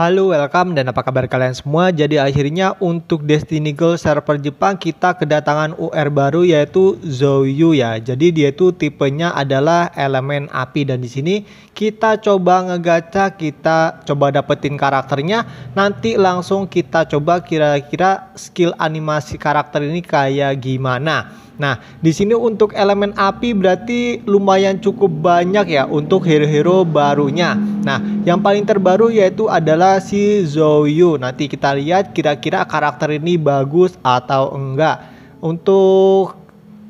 Halo, welcome dan apa kabar kalian semua? Jadi akhirnya untuk Destiny Girl server Jepang kita kedatangan UR baru yaitu Zoyu ya. Jadi dia itu tipenya adalah elemen api dan di sini kita coba ngegacha, kita coba dapetin karakternya. Nanti langsung kita coba kira-kira skill animasi karakter ini kayak gimana. Nah, di sini untuk elemen api berarti lumayan cukup banyak ya untuk hero-hero barunya. Nah, yang paling terbaru yaitu adalah si Zoyu. Nanti kita lihat kira-kira karakter ini bagus atau enggak. Untuk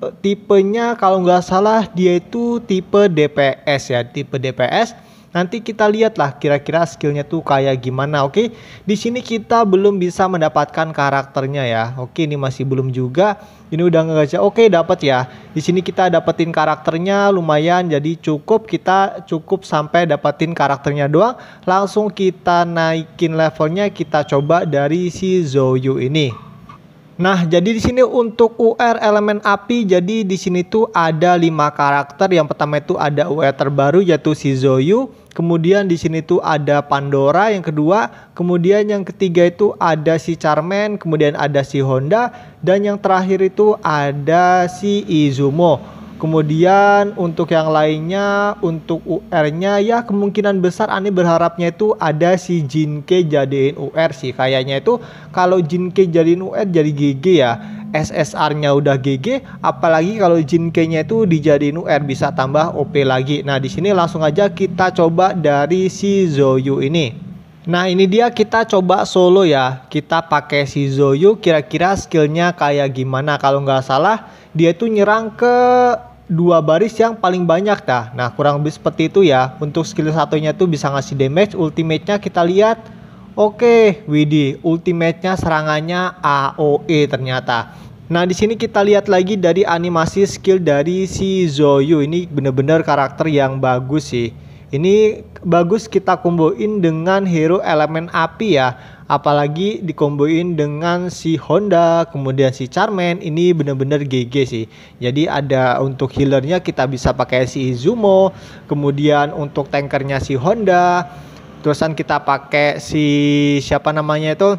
eh, tipenya kalau nggak salah dia itu tipe DPS ya, tipe DPS Nanti kita lihatlah kira-kira skillnya tuh kayak gimana, oke? Okay? Di sini kita belum bisa mendapatkan karakternya ya. Oke, okay, ini masih belum juga. Ini udah ngegaca. Oke, okay, dapat ya. Di sini kita dapetin karakternya lumayan. Jadi cukup kita cukup sampai dapetin karakternya doang. Langsung kita naikin levelnya. Kita coba dari si Zoyu ini. Nah, jadi di sini untuk UR elemen api, jadi di sini tuh ada lima karakter. Yang pertama itu ada UR terbaru yaitu si Zoyu, kemudian di sini tuh ada Pandora yang kedua, kemudian yang ketiga itu ada si Charmen, kemudian ada si Honda dan yang terakhir itu ada si Izumo. Kemudian untuk yang lainnya, untuk UR-nya ya kemungkinan besar Ani berharapnya itu ada si Jinke jadiin UR sih. Kayaknya itu kalau Jinke jadiin UR jadi GG ya. SSR-nya udah GG, apalagi kalau Jinke-nya itu dijadiin UR bisa tambah OP lagi. Nah, di sini langsung aja kita coba dari si Zoyu ini. Nah ini dia kita coba solo ya Kita pakai si Zoyu kira-kira skillnya kayak gimana Kalau nggak salah dia itu nyerang ke dua baris yang paling banyak dah. Nah kurang lebih seperti itu ya. Untuk skill satunya tuh bisa ngasih damage. Ultimate-nya kita lihat. Oke, Widi, ultimate-nya serangannya AOE ternyata. Nah, di sini kita lihat lagi dari animasi skill dari si Zoyu. Ini bener-bener karakter yang bagus sih. Ini bagus kita komboin dengan hero elemen api ya apalagi dikomboin dengan si Honda kemudian si Charmen, ini benar-benar GG sih jadi ada untuk healernya kita bisa pakai si Izumo kemudian untuk tankernya si Honda terusan kita pakai si siapa namanya itu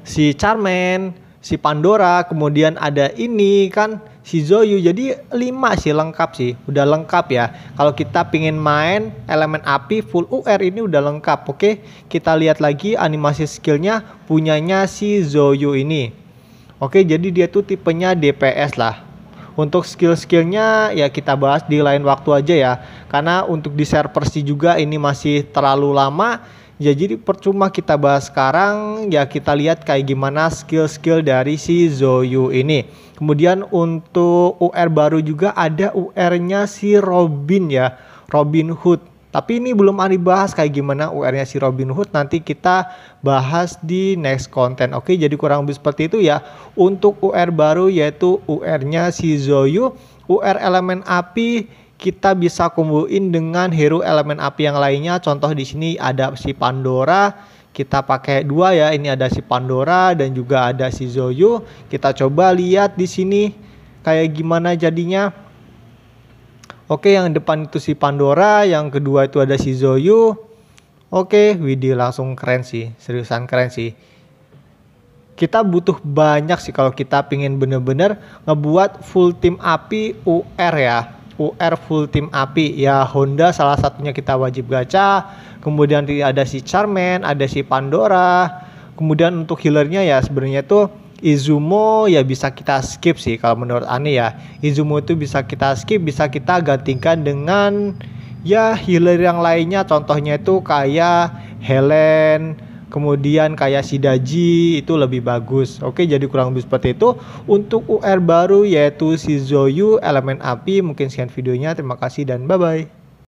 si Charmen, si Pandora kemudian ada ini kan Si Shizoyu jadi 5 sih lengkap sih udah lengkap ya kalau kita pingin main elemen api full UR ini udah lengkap oke kita lihat lagi animasi skillnya punyanya si Zoyu ini oke jadi dia tuh tipenya DPS lah untuk skill-skillnya ya kita bahas di lain waktu aja ya karena untuk di server sih juga ini masih terlalu lama Ya jadi percuma kita bahas sekarang ya kita lihat kayak gimana skill-skill dari si Zoyu ini. Kemudian untuk UR baru juga ada UR-nya si Robin ya, Robin Hood. Tapi ini belum ada bahas kayak gimana UR-nya si Robin Hood nanti kita bahas di next konten. Oke, jadi kurang lebih seperti itu ya. Untuk UR baru yaitu UR-nya si Zoyu, UR elemen api kita bisa kumbuin dengan hero elemen api yang lainnya. Contoh di sini ada si Pandora, kita pakai dua ya. Ini ada si Pandora dan juga ada si Zoyu. Kita coba lihat di sini kayak gimana jadinya. Oke, yang depan itu si Pandora, yang kedua itu ada si Zoyu. Oke, Widih langsung keren sih, seriusan keren sih kita butuh banyak sih kalau kita pingin bener-bener ngebuat full tim api UR ya UR full tim api ya Honda salah satunya kita wajib gacha kemudian ada si Charmen, ada si Pandora kemudian untuk healernya ya sebenarnya itu Izumo ya bisa kita skip sih kalau menurut Ani ya Izumo itu bisa kita skip bisa kita gantikan dengan ya healer yang lainnya contohnya itu kayak Helen kemudian kayak Sidaji itu lebih bagus oke jadi kurang lebih seperti itu untuk UR baru yaitu si Zoyu elemen api mungkin sekian videonya terima kasih dan bye bye